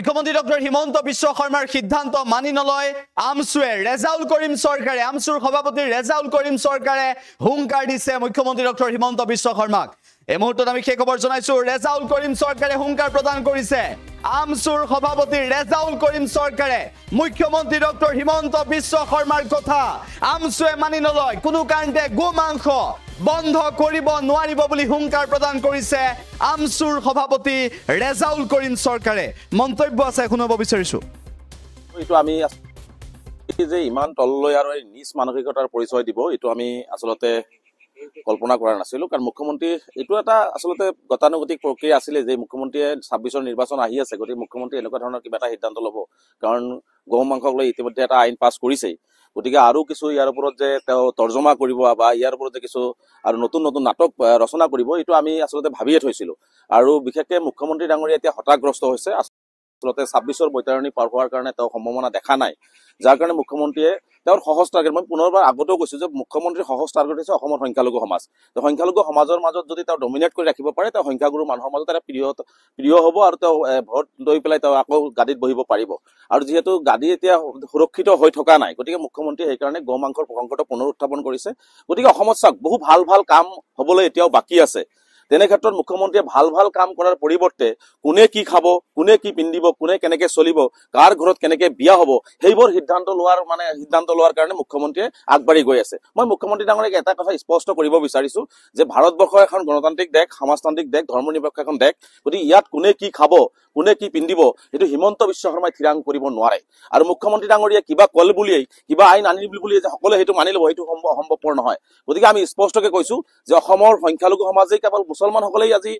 মুখ্যমন্ত্ৰী ডক্টৰ হিমন্ত বিশ্ব শৰ্মাৰ সিদ্ধান্ত মানি নলয় আমচুৱে ৰেজাউল কৰিম চৰকাৰে আমচুৰ সভাপতি ৰেজাউল কৰিম চৰকাৰে হুংকাৰ দিছে মুখ্যমন্ত্ৰী ডক্টৰ হিমন্ত বিশ্ব শৰ্মাক এই মুহূৰ্তত আমি সেই খবৰ জনাইছো ৰেজাউল কৰিম চৰকাৰে হুংকাৰ প্ৰদান কৰিছে আমচুর সভাপতি রেজাউল করিম সরকারে মুখ্যমন্ত্রী ডক্টর হিমন্ত বিশ্ব শর্মার কথা আমচুয়ে মানি নলয় কোনো কারণে গো মাংস বন্ধ করিব নোৱাৰিব বুলি প্ৰদান কৰিছে আমচুৰ সভাপতি ৰেজাউল কৰিম সৰকাৰে মন্তব্য আছে শুনব বিচাৰিছো আমি যে ইমান তললৈ আৰু নিজ মানসিকতাৰ পৰিচয় দিব এইটো আমি আচলতে কল্পনা কৰা নাছিলোঁ কাৰণ মুখ্যমন্ত্ৰী এইটো এটা আচলতে গতানুগতিক প্ৰক্ৰিয়া আছিলে যে মুখ্যমন্ত্ৰীয়ে ছাব্বিছৰ নিৰ্বাচন আহি আছে গতিকে মুখ্যমন্ত্ৰী এনেকুৱা ধৰণৰ কিবা এটা সিদ্ধান্ত ল'ব কাৰণ গৌ মাংসক লৈ ইতিমধ্যে এটা আইন পাছ কৰিছেই গতিকে আৰু কিছু ইয়াৰ ওপৰত যে তেওঁ তৰ্জমা কৰিব বা ইয়াৰ ওপৰত যে কিছু আৰু নতুন নতুন নাটক ৰচনা কৰিব এইটো আমি আচলতে ভাবিয়ে থৈছিলোঁ আৰু বিশেষকৈ মুখ্যমন্ত্ৰী ডাঙৰীয়া এতিয়া হতাগ্ৰস্ত হৈছে আচলতে ছাব্বিছৰ বৈতাৰণী পাৰ হোৱাৰ কাৰণে তেওঁ সম্ভাৱনা দেখা নাই যাৰ কাৰণে মুখ্যমন্ত্ৰীয়ে তেওঁৰ সহজ টাৰ্গেট মই পুনৰবাৰ আগতেও কৈছোঁ যে মুখ্যমন্ত্ৰীৰ সহজ টাৰ্গেট হৈছে অসমৰ সংখ্যালঘু সমাজ তো সংখ্যালঘু সমাজৰ মাজত যদি তেওঁ ডমিনেট কৰি ৰাখিব পাৰে তেওঁ সংখ্যাগুৰু মানুহৰ মাজত এটা প্ৰিয় প্ৰিয় হ'ব আৰু তেওঁ ভোট লৈ পেলাই তেওঁ আকৌ গাদীত বহিব পাৰিব আৰু যিহেতু গাদী এতিয়া সুৰক্ষিত হৈ থকা নাই গতিকে মুখ্যমন্ত্ৰীয়ে সেইকাৰণে গৌ মাংসৰ প্ৰসংগটো পুনৰ উত্থাপন কৰিছে গতিকে অসমত চাওক বহু ভাল ভাল কাম হ'বলৈ এতিয়াও বাকী আছে তেনে তেনেক্ষেত্ৰত মুখ্যমন্ত্ৰীয়ে ভাল ভাল কাম কৰাৰ পৰিৱৰ্তে কোনে কি খাব কোনে কি পিন্ধিব কোনে কেনেকে চলিব কাৰ ঘৰত কেনেকে বিয়া হ'ব সেইবোৰ সিদ্ধান্ত লোৱাৰ মানে সিদ্ধান্ত লোৱাৰ কাৰণে মুখ্যমন্ত্ৰীয়ে আগবাঢ়ি গৈ আছে মই মুখ্যমন্ত্ৰী ডাঙৰীক এটা কথা স্পষ্ট কৰিব বিচাৰিছো যে ভাৰতবৰ্ষ এখন গণতান্ত্ৰিক দেশ সমাজতান্ত্ৰিক দেশ ধৰ্মনিৰপেক্ষ এখন দেশ গতিকে ইয়াত কোনে কি খাব কোনে কি পিন্ধিব সেইটো হিমন্ত বিশ্ব শৰ্মাই থিৰাং কৰিব নোৱাৰে আৰু মুখ্যমন্ত্ৰী ডাঙৰীয়ে কিবা কল বুলিয়েই কিবা আইন আনিব বুলিয়েই যে সকলোৱে সেইটো মানি ল'ব সেইটো সম্ভৱপৰ নহয় গতিকে আমি স্পষ্টকে কৈছো যে অসমৰ সংখ্যালঘু সমাজেই কেৱল মুছলমানসকলেই আজি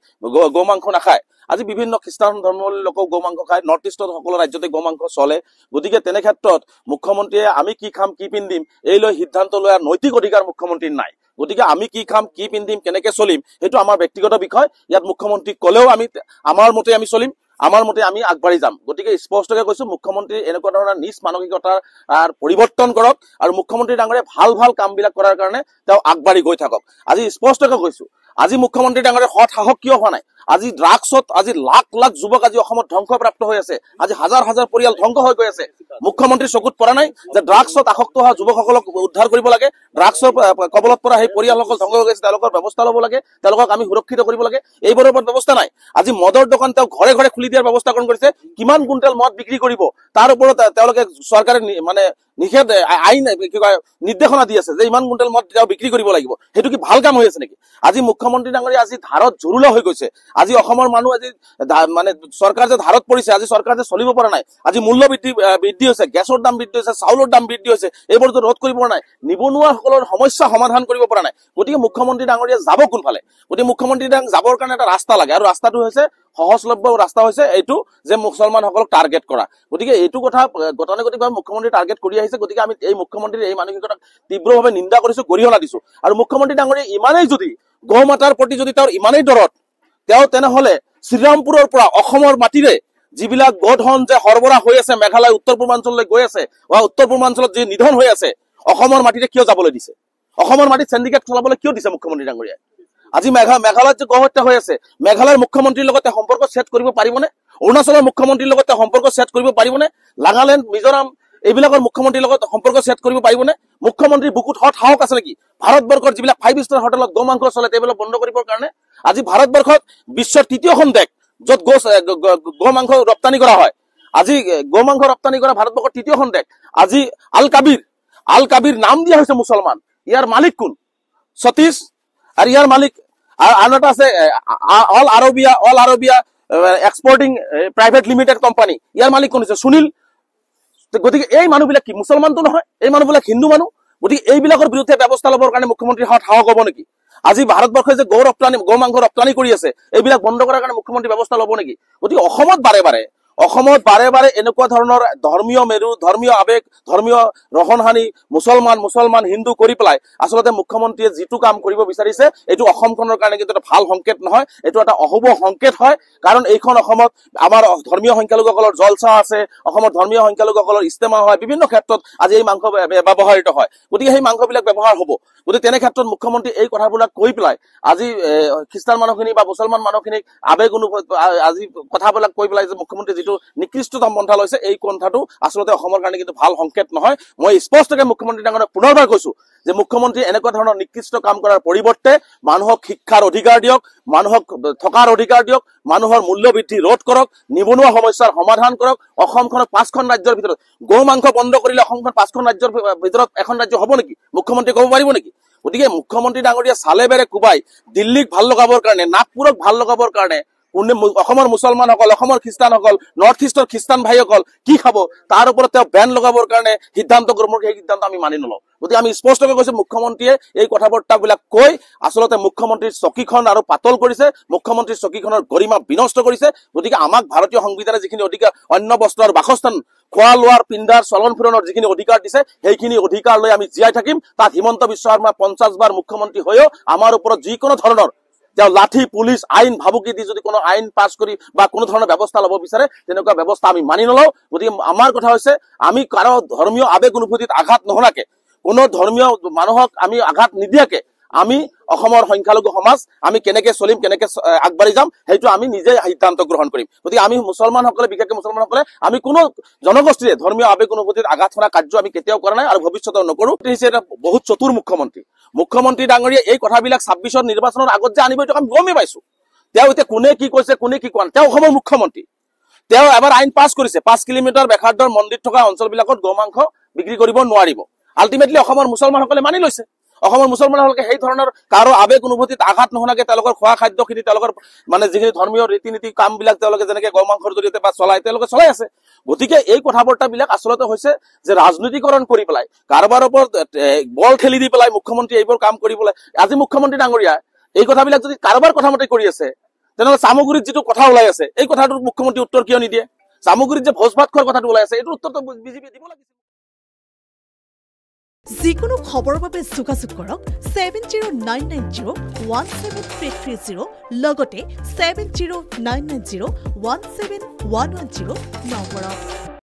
গৌ মাংস নাখায় আজি বিভিন্ন খ্ৰীষ্টান ধৰ্মৰ লোকেও গৌ মাংস খায় নৰ্থ ইষ্টত সকলো ৰাজ্যতে গৌ মাংস চলে গতিকে তেনেক্ষেত্ৰত মুখ্যমন্ত্ৰীয়ে আমি কি খাম কি পিন্ধিম এই লৈ সিদ্ধান্ত লোৱাৰ নৈতিক অধিকাৰ মুখ্যমন্ত্ৰীৰ নাই গতিকে আমি কি খাম কি পিন্ধিম কেনেকৈ চলিম সেইটো আমাৰ ব্যক্তিগত বিষয় ইয়াত মুখ্যমন্ত্ৰীক ক'লেও আমি আমাৰ মতে আমি চলিম আমাৰ মতে আমি আগবাঢ়ি যাম গতিকে স্পষ্টকৈ কৈছোঁ মুখ্যমন্ত্ৰী এনেকুৱা ধৰণৰ নিজ মানসিকতাৰ পৰিৱৰ্তন কৰক আৰু মুখ্যমন্ত্ৰী ডাঙৰে ভাল ভাল কামবিলাক কৰাৰ কাৰণে তেওঁ আগবাঢ়ি গৈ থাকক আজি স্পষ্টকৈ কৈছোঁ আজি মুখ্যমন্ত্রী ডাঙরের সৎ সাহস কিয় হওয়া নাই আজি ড্ৰাগছত আজি লাখ লাখ যুৱক আজি অসমত ধ্বংসপ্ৰাপ্ত হৈ আছে আজি হাজাৰ হাজাৰ পৰিয়াল ধ্বংস হৈ গৈ আছে মুখ্যমন্ত্ৰী চকুত পৰা নাই যে ড্ৰাগছত আসক্ত হোৱা যুৱকসকলক উদ্ধাৰ কৰিব লাগে ড্ৰাগছৰ কবলত পৰা সেই পৰিয়ালসকল ধ্বংস হৈ গৈছে তেওঁলোকৰ ব্যৱস্থা ল'ব লাগে তেওঁলোকক আমি সুৰক্ষিত কৰিব লাগে এইবোৰৰ ওপৰত ব্যৱস্থা নাই আজি মদৰ দোকান তেওঁ ঘৰে ঘৰে খুলি দিয়াৰ ব্যৱস্থা গ্ৰহণ কৰিছে কিমান কুইণ্টেল মদ বিক্ৰী কৰিব তাৰ ওপৰত তেওঁলোকে চৰকাৰে মানে নিষেধ আইন কি কয় নিৰ্দেশনা দি আছে যে ইমান কুইণ্টেল মদ তেওঁ বিক্ৰী কৰিব লাগিব সেইটো কি ভাল কাম হৈ আছে নেকি আজি মুখ্যমন্ত্ৰী ডাঙৰীয়া আজি ধাৰত জুৰুলা হৈ গৈছে আজি অসমৰ মানুহ আজি মানে চৰকাৰ যে ধাৰত পৰিছে আজি চৰকাৰ যে চলিব পৰা নাই আজি মূল্য বৃদ্ধি বৃদ্ধি হৈছে গেছৰ দাম বৃদ্ধি হৈছে চাউলৰ দাম বৃদ্ধি হৈছে এইবোৰতো ৰোধ কৰিব পৰা নাই নিবনুৱাসকলৰ সমস্যা সমাধান কৰিব পৰা নাই গতিকে মুখ্যমন্ত্ৰী ডাঙৰীয়া যাব কোনফালে গতিকে মুখ্যমন্ত্ৰী ডাঙৰ যাবৰ কাৰণে এটা ৰাস্তা লাগে আৰু ৰাস্তাটো হৈছে সহজলভ্য ৰাস্তা হৈছে এইটো যে মুছলমানসকলক টাৰ্গেট কৰা গতিকে এইটো কথা গতানুগতিকভাৱে মুখ্যমন্ত্ৰী টাৰ্গেট কৰি আহিছে গতিকে আমি এই মুখ্যমন্ত্ৰীৰ এই মানসিকতাক তীব্ৰভাৱে নিন্দা কৰিছোঁ গৰিহণা দিছোঁ আৰু মুখ্যমন্ত্ৰী ডাঙৰীয়া ইমানেই যদি গৌ মাতাৰ প্ৰতি যদি তেওঁৰ ইমানেই দৰত তেওঁ তেনেহলে শ্ৰীৰামপুৰৰ পৰা অসমৰ মাটিৰে যিবিলাক গধন যে সৰবৰাহ হৈ আছে মেঘালয় উত্তৰ পূৰ্বাঞ্চললৈ গৈ আছে বা উত্তৰ পূৰ্বাঞ্চলত যি নিধন হৈ আছে অসমৰ মাটিৰে কিয় যাবলৈ দিছে অসমৰ মাটিত চেণ্ডিকেট চলাবলৈ কিয় দিছে মুখ্যমন্ত্ৰী ডাঙৰীয়াই আজি মেঘালয় মেঘালয়ত যে গহত্যা হৈ আছে মেঘালয়ৰ মুখ্যমন্ত্ৰীৰ লগত সম্পৰ্ক ছেট কৰিব পাৰিবনে অৰুণাচলৰ মুখ্যমন্ত্ৰীৰ লগত সম্পৰ্ক ছেট কৰিব পাৰিবনে নাগালেণ্ড মিজোৰাম এইবিলাকৰ মুখ্যমন্ত্ৰীৰ লগত সম্পৰ্ক ছেট কৰিব পাৰিবনে মুখ্যমন্ত্ৰীৰ বুকুত হট সাহস আছে নেকি ভাৰতবৰ্ষৰ যিবিলাক ফাইভ ষ্টাৰ হোটেলত গো মাংস চলে সেইবিলাক বন্ধ কৰিবৰ কাৰণে আজি ভাৰতবৰ্ষত বিশ্বৰ তৃতীয়খন দেশ য'ত গো গো মাংস ৰপ্তানি কৰা হয় আজি গো মাংস ৰপ্তানি কৰা ভাৰতবৰ্ষৰ তৃতীয়খন দেশ আজি আল কাবিৰ আল কাবিৰ নাম দিয়া হৈছে মুছলমান ইয়াৰ মালিক কোন সতীশ আৰু ইয়াৰ মালিক আৰু আন এটা আছে all Arabia all Arabia exporting private limited company ইয়াৰ মালিক কোন হৈছে সুনীল গতিকে এই মানুহবিলাক কি মুছলমানটো নহয় এই মানুহবিলাক হিন্দু মানুহ গতিকে এইবিলাকৰ বিৰুদ্ধে ব্যৱস্থা ল'বৰ কাৰণে মুখ্যমন্ত্ৰী হাত সাহস কব নেকি আজি ভাৰতবৰ্ষই যে গৌ ৰপ্তানি গৌ মাংস ৰপ্তানি কৰি আছে এইবিলাক বন্ধ কৰাৰ কাৰণে মুখ্যমন্ত্ৰী ব্যৱস্থা ল'ব নেকি গতিকে অসমত বাৰে বাৰে অসমত বাৰে বাৰে এনেকুৱা ধৰণৰ ধৰ্মীয় মেৰু ধৰ্মীয় আৱেগ ধৰ্মীয় ৰহন সানি মুছলমান মুছলমান হিন্দু কৰি পেলাই আসলে মুখ্যমন্ত্ৰী যুক্ত কাম কৰব বিচাৰিছে এই কাৰণে কিন্তু ভাল সংকেত নহয় এটা অশুভ সংকেত হয় কাৰণ এইখন অসমত আমাৰ ধৰ্মীয় সংখ্যালঘুসল জলসা আছে অসমৰ ধৰ্মীয় সংখ্যালঘুসকলৰ ইস্তেমা হয় বিভিন্ন ক্ষেত্ৰত আজি এই মাংস ব্যৱহাৰিত হয় গতিকে সেই মাংসবিলাক ব্যৱহাৰ হব গতি ক্ষেত্ৰে মুখ্যমন্ত্ৰী এই কথাবিলাক কৈ পেলাই আজি খ্ৰীষ্টান মানুষখিন বা মুছলমান মানুহখিনিক আৱেগ অনুভৱ আজি কথাবিলাক কৈ পেলাই যে মুখ্যমন্ত্ৰী যিটো নিকৃষ্টতম পন্থা লৈছে এই পন্থাটো আচলতে অসমৰ কাৰণে কিন্তু ভাল সংকেত নহয় মই স্পষ্টকে মুখ্যমন্ত্ৰী ডাঙৰীয়া পুনৰবাৰ কৈছো যে মুখ্যমন্ত্ৰী এনেকুৱা ধৰণৰ নিকৃষ্ট কাম কৰাৰ পৰিৱৰ্তে মানুহক শিক্ষাৰ অধিকাৰ দিয়ক মানুহক থকাৰ অধিকাৰ দিয়ক মানুহৰ মূল্য বৃদ্ধি ৰোধ কৰক নিবনুৱা সমস্যাৰ সমাধান কৰক অসমখনক পাঁচখন ৰাজ্যৰ ভিতৰত গৌ মাংস বন্ধ কৰিলে অসমখন পাঁচখন ৰাজ্যৰ ভিতৰত এখন ৰাজ্য হ'ব নেকি মুখ্যমন্ত্ৰীয়ে ক'ব পাৰিব নেকি গতিকে মুখ্যমন্ত্ৰী ডাঙৰীয়া চালে বেৰে কোবাই দিল্লীক ভাল লগাবৰ কাৰণে নাগপুৰক ভাল লগাবৰ কাৰণে অসমৰ মুছলমানসকল অসমৰ খ্ৰীষ্টানসকল নৰ্থ ইষ্টৰ খ্ৰীষ্টান ভাইসকল কি খাব তাৰ ওপৰত তেওঁ বেন লগাবৰ কাৰণে সিদ্ধান্ত গ্ৰহণ সেই সিদ্ধান্ত আমি মানি নলওঁ গতিকে আমি স্পষ্টকৈ কৈছোঁ মুখ্যমন্ত্ৰীয়ে এই কথা বাৰ্তাবিলাক কৈ আচলতে মুখ্যমন্ত্ৰীৰ চকীখন আৰু পাতল কৰিছে মুখ্যমন্ত্ৰীৰ চকীখনৰ গৰিমা বিনষ্ট কৰিছে গতিকে আমাক ভাৰতীয় সংবিধানে যিখিনি অধিকাৰ অন্য বস্ত্ৰ আৰু বাসস্থান খোৱা লোৱাৰ পিন্ধাৰ চলন ফুৰণৰ যিখিনি অধিকাৰ দিছে সেইখিনি অধিকাৰ লৈ আমি জীয়াই থাকিম তাত হিমন্ত বিশ্ব শৰ্মা পঞ্চাছ বাৰ মুখ্যমন্ত্ৰী হৈও আমাৰ ওপৰত যিকোনো ধৰণৰ তেওঁ লাঠি পুলিচ আইন ভাবুকি দি যদি কোনো আইন পাছ কৰি বা কোনো ধৰণৰ ব্যৱস্থা ল'ব বিচাৰে তেনেকুৱা ব্যৱস্থা আমি মানি নলওঁ গতিকে আমাৰ কথা হৈছে আমি কাৰো ধৰ্মীয় আৱেগ অনুভূতিত আঘাত নোহোৱাকে কোনো ধৰ্মীয় মানুহক আমি আঘাত নিদিয়াকৈ আমি অসমৰ সংখ্যালঘু সমাজ আমি কেনেকে চলিম কেনেকে আগবাঢ়ি যাম সেইটো আমি নিজে সিদ্ধান্ত গ্ৰহণ কৰিম গতিকে আমি মুছলমানসকলে বিশেষকৈ মুছলমানসকলে আমি কোনো জনগোষ্ঠীৰে ধৰ্মীয় আৱেগ অনুভূতিত আঘাত শুনা কাৰ্য আমি কেতিয়াও কৰা নাই আৰু ভৱিষ্যতেও নকৰো হৈছে এটা বহুত চতুৰ মুখ্যমন্ত্ৰী মুখ্যমন্ত্ৰী ডাঙৰীয়া এই কথাবিলাক ছাব্বিছৰ নিৰ্বাচনৰ আগত যে আনিব এইটো আমি গমেই পাইছো তেওঁ এতিয়া কোনে কি কৈছে কোনে কি কোৱা তেওঁ অসমৰ মুখ্যমন্ত্ৰী তেওঁ এবাৰ আইন পাছ কৰিছে পাঁচ কিলোমিটাৰ বেখাৰ্দৰ মন্দিৰ থকা অঞ্চলবিলাকত গৌ মাংস বিক্ৰী কৰিব নোৱাৰিব আল্টিমেটলি অসমৰ মুছলমানসকলে মানি লৈছে অসমৰ মুছলমানসকলে সেই ধৰণৰ কাৰো আবেগ অনুভূতিত আঘাত নোহোৱাকে তেওঁলোকৰ খোৱা খাদ্যখিনি তেওঁলোকৰ মানে যিখিনি ধৰ্মীয় ৰীতি নীতি কামবিলাক তেওঁলোকে যেনেকে গৰু মাংসৰ জৰিয়তে বা চলায় তেওঁলোকে চলাই আছে গতিকে এই কথা বাৰ্তাবিলাক আচলতে হৈছে যে ৰাজনীতিকৰণ কৰি পেলাই কাৰোবাৰ ওপৰত বল খেলি দি পেলাই মুখ্যমন্ত্ৰী এইবোৰ কাম কৰি পেলাই আজি মুখ্যমন্ত্ৰী ডাঙৰীয়া এই কথাবিলাক যদি কাৰোবাৰ কথা মতে কৰি আছে তেনেহ'লে চামগুৰিত যিটো কথা ওলাই আছে এই কথাটোত মুখ্যমন্ত্ৰী উত্তৰ কিয় নিদিয়ে চামগুৰিত যে ভোজ ভাত খোৱাৰ কথাটো ওলাই আছে এইটো উত্তৰটো বিজেপিয়ে দিব লাগিছিল যিকোনো খবৰৰ বাবে যোগাযোগ কৰক seven zero' nine nine zero' one seven three three zero' লগতে seven zero' nine nine zero' one seven one one zero' নম্বৰত